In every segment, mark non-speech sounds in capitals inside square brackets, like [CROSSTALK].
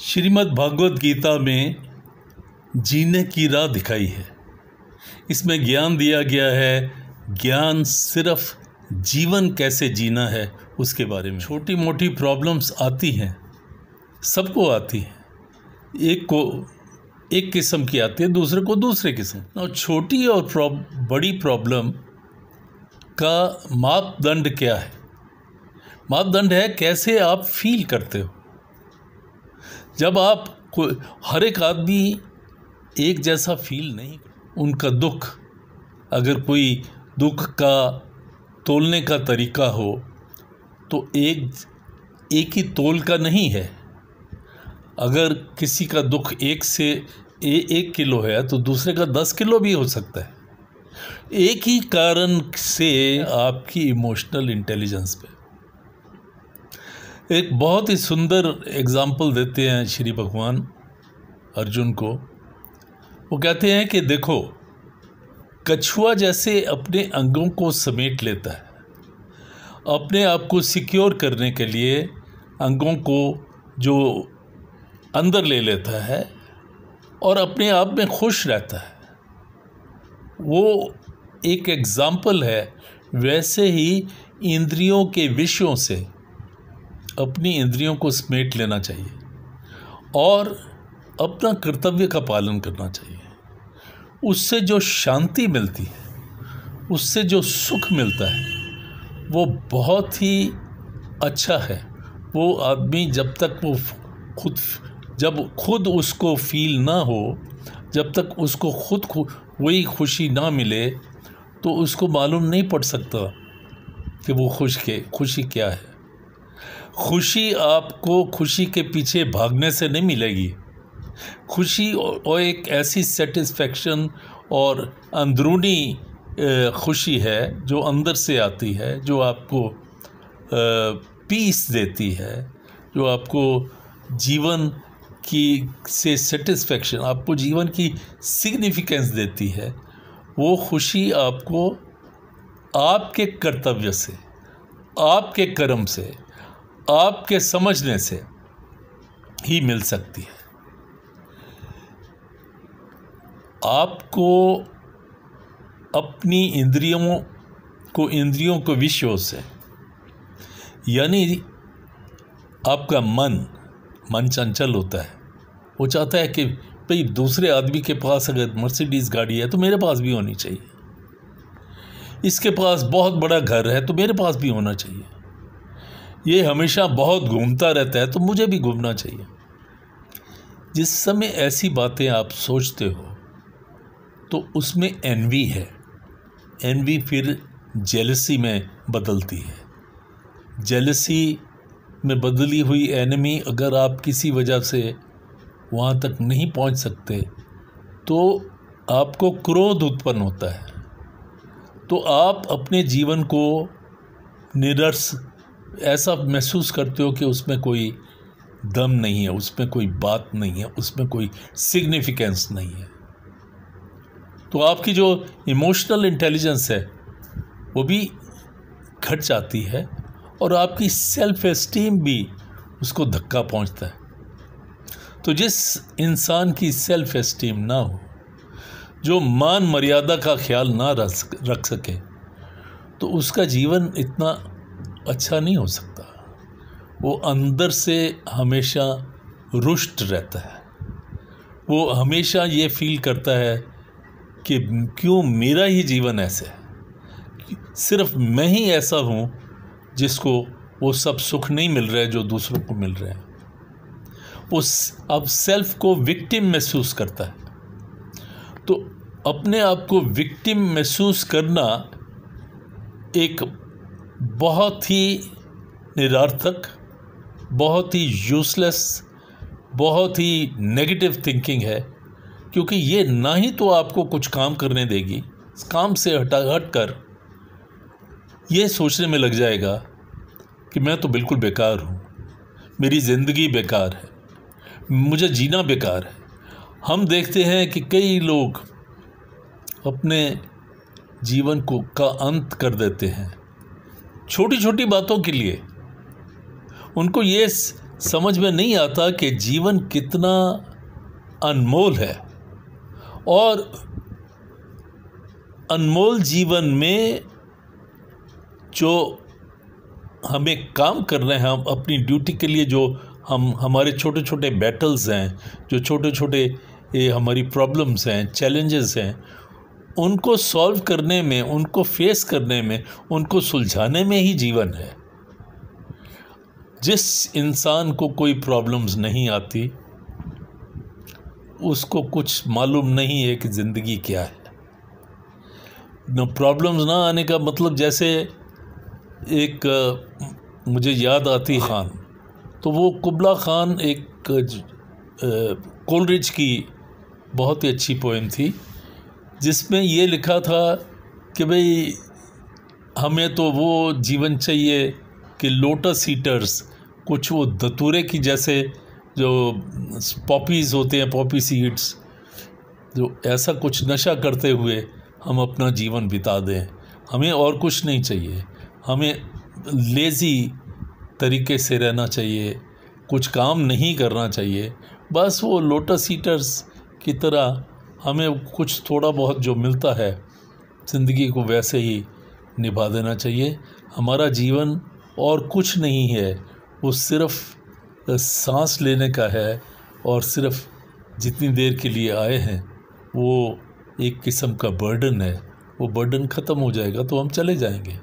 श्रीमद् भागवत गीता में जीने की राह दिखाई है इसमें ज्ञान दिया गया है ज्ञान सिर्फ जीवन कैसे जीना है उसके बारे में छोटी मोटी प्रॉब्लम्स आती हैं सबको आती हैं एक को एक किस्म की आती है दूसरे को दूसरे किस्म और छोटी और प्रॉब, बड़ी प्रॉब्लम का मापदंड क्या है मापदंड है कैसे आप फील करते हो जब आप हर एक आदमी एक जैसा फील नहीं उनका दुख अगर कोई दुख का तोलने का तरीका हो तो एक एक ही तोल का नहीं है अगर किसी का दुख एक से ए, एक किलो है तो दूसरे का दस किलो भी हो सकता है एक ही कारण से आपकी इमोशनल इंटेलिजेंस पे एक बहुत ही सुंदर एग्ज़ाम्पल देते हैं श्री भगवान अर्जुन को वो कहते हैं कि देखो कछुआ जैसे अपने अंगों को समेट लेता है अपने आप को सिक्योर करने के लिए अंगों को जो अंदर ले लेता है और अपने आप में खुश रहता है वो एक एग्ज़ाम्पल है वैसे ही इंद्रियों के विषयों से अपनी इंद्रियों को समेट लेना चाहिए और अपना कर्तव्य का पालन करना चाहिए उससे जो शांति मिलती है उससे जो सुख मिलता है वो बहुत ही अच्छा है वो आदमी जब तक वो खुद जब खुद उसको फील ना हो जब तक उसको खुद खु, वही खुशी ना मिले तो उसको मालूम नहीं पड़ सकता कि वो खुश के खुशी क्या है खुशी आपको खुशी के पीछे भागने से नहीं मिलेगी खुशी और एक ऐसी सेटिस्फेक्शन और अंदरूनी खुशी है जो अंदर से आती है जो आपको पीस देती है जो आपको जीवन की से सेटिस्फेक्शन आपको जीवन की सिग्निफिकेंस देती है वो खुशी आपको आपके कर्तव्य से आपके कर्म से आपके समझने से ही मिल सकती है आपको अपनी इंद्रियों को इंद्रियों को विषयों से यानी आपका मन मन चंचल होता है वो चाहता है कि भाई दूसरे आदमी के पास अगर मर्सिडीज़ गाड़ी है तो मेरे पास भी होनी चाहिए इसके पास बहुत बड़ा घर है तो मेरे पास भी होना चाहिए ये हमेशा बहुत घूमता रहता है तो मुझे भी घूमना चाहिए जिस समय ऐसी बातें आप सोचते हो तो उसमें एनवी है एनवी फिर जेलसी में बदलती है जेलसी में बदली हुई एनमी अगर आप किसी वजह से वहाँ तक नहीं पहुँच सकते तो आपको क्रोध उत्पन्न होता है तो आप अपने जीवन को निरस ऐसा महसूस करते हो कि उसमें कोई दम नहीं है उसमें कोई बात नहीं है उसमें कोई सिग्निफिकेंस नहीं है तो आपकी जो इमोशनल इंटेलिजेंस है वो भी घट जाती है और आपकी सेल्फ एस्टीम भी उसको धक्का पहुंचता है तो जिस इंसान की सेल्फ एस्टीम ना हो जो मान मर्यादा का ख्याल ना रख सके तो उसका जीवन इतना अच्छा नहीं हो सकता वो अंदर से हमेशा रुष्ट रहता है वो हमेशा ये फील करता है कि क्यों मेरा ही जीवन ऐसे है सिर्फ मैं ही ऐसा हूँ जिसको वो सब सुख नहीं मिल रहा है जो दूसरों को मिल रहे हैं वो अब सेल्फ को विक्टिम महसूस करता है तो अपने आप को विक्टिम महसूस करना एक बहुत ही निरर्थक बहुत ही यूज़लेस बहुत ही नेगेटिव थिंकिंग है क्योंकि ये ना ही तो आपको कुछ काम करने देगी काम से हटा हट कर ये सोचने में लग जाएगा कि मैं तो बिल्कुल बेकार हूँ मेरी ज़िंदगी बेकार है मुझे जीना बेकार है हम देखते हैं कि कई लोग अपने जीवन को का अंत कर देते हैं छोटी छोटी बातों के लिए उनको ये समझ में नहीं आता कि जीवन कितना अनमोल है और अनमोल जीवन में जो हमें काम कर रहे हैं हम अपनी ड्यूटी के लिए जो हम हमारे छोटे छोटे बैटल्स हैं जो छोटे छोटे ये हमारी प्रॉब्लम्स हैं चैलेंजेस हैं उनको सॉल्व करने में उनको फेस करने में उनको सुलझाने में ही जीवन है जिस इंसान को कोई प्रॉब्लम्स नहीं आती उसको कुछ मालूम नहीं है कि ज़िंदगी क्या है न प्रॉब्लम्स ना आने का मतलब जैसे एक मुझे याद आती ख़ान तो वो कुबला ख़ान एक कोलरिज की बहुत ही अच्छी पोइम थी जिसमें ये लिखा था कि भाई हमें तो वो जीवन चाहिए कि लोटस ईटर्स कुछ वो दतूरे की जैसे जो पॉपीज़ होते हैं पॉपी सीड्स जो ऐसा कुछ नशा करते हुए हम अपना जीवन बिता दें हमें और कुछ नहीं चाहिए हमें लेज़ी तरीके से रहना चाहिए कुछ काम नहीं करना चाहिए बस वो लोटस ईटर्स की तरह हमें कुछ थोड़ा बहुत जो मिलता है ज़िंदगी को वैसे ही निभा देना चाहिए हमारा जीवन और कुछ नहीं है वो सिर्फ सांस लेने का है और सिर्फ जितनी देर के लिए आए हैं वो एक किस्म का बर्डन है वो बर्डन ख़त्म हो जाएगा तो हम चले जाएंगे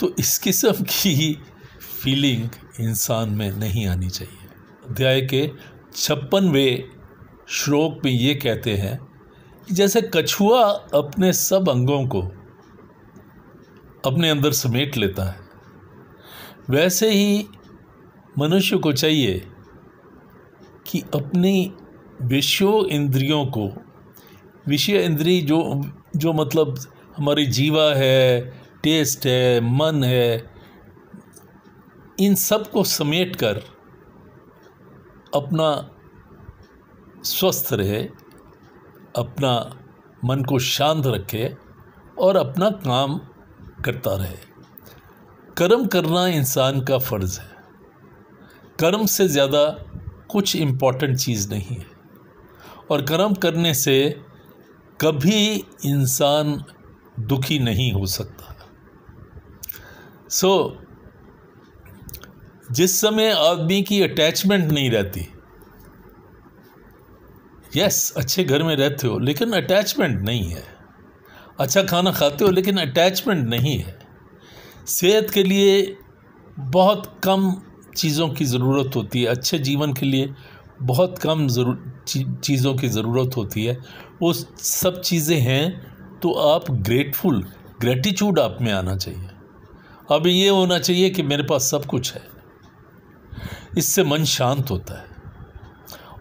तो इस किस्म [LAUGHS] की फीलिंग इंसान में नहीं आनी चाहिए अध्याय के छप्पनवे श्लोक में ये कहते हैं जैसे कछुआ अपने सब अंगों को अपने अंदर समेट लेता है वैसे ही मनुष्य को चाहिए कि अपनी विषयो इंद्रियों को विषय इंद्री जो जो मतलब हमारी जीवा है टेस्ट है मन है इन सब को समेट कर अपना स्वस्थ रहे अपना मन को शांत रखे और अपना काम करता रहे कर्म करना इंसान का फ़र्ज़ है कर्म से ज़्यादा कुछ इम्पॉर्टेंट चीज़ नहीं है और कर्म करने से कभी इंसान दुखी नहीं हो सकता सो so, जिस समय आदमी की अटैचमेंट नहीं रहती यस yes, अच्छे घर में रहते हो लेकिन अटैचमेंट नहीं है अच्छा खाना खाते हो लेकिन अटैचमेंट नहीं है सेहत के लिए बहुत कम चीज़ों की ज़रूरत होती है अच्छे जीवन के लिए बहुत कम जरूर चीज़ों की ज़रूरत होती है वो सब चीज़ें हैं तो आप ग्रेटफुल ग्रेटिट्यूड आप में आना चाहिए अब ये होना चाहिए कि मेरे पास सब कुछ है इससे मन शांत होता है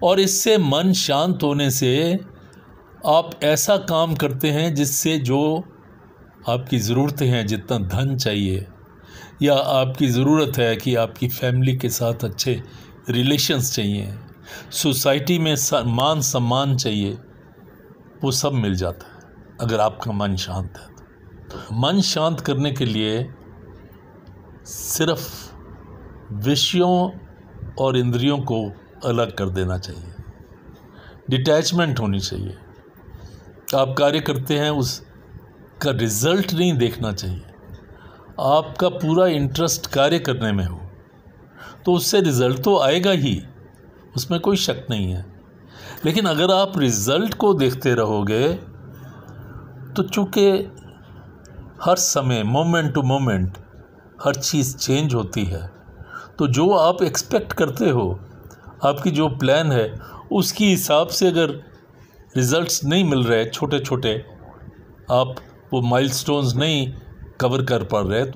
और इससे मन शांत होने से आप ऐसा काम करते हैं जिससे जो आपकी ज़रूरतें हैं जितना धन चाहिए या आपकी ज़रूरत है कि आपकी फैमिली के साथ अच्छे रिलेशंस चाहिए सोसाइटी में मान सम्मान चाहिए वो सब मिल जाता है अगर आपका मन शांत है तो मन शांत करने के लिए सिर्फ विषयों और इंद्रियों को अलग कर देना चाहिए डिटैचमेंट होनी चाहिए आप कार्य करते हैं उस का रिज़ल्ट नहीं देखना चाहिए आपका पूरा इंटरेस्ट कार्य करने में हो तो उससे रिज़ल्ट तो आएगा ही उसमें कोई शक नहीं है लेकिन अगर आप रिज़ल्ट को देखते रहोगे तो चूँकि हर समय मोमेंट टू मोमेंट हर चीज़ चेंज होती है तो जो आप एक्सपेक्ट करते हो आपकी जो प्लान है उसकी हिसाब से अगर रिज़ल्ट्स नहीं मिल रहे छोटे छोटे आप वो माइलस्टोन्स नहीं कवर कर पा रहे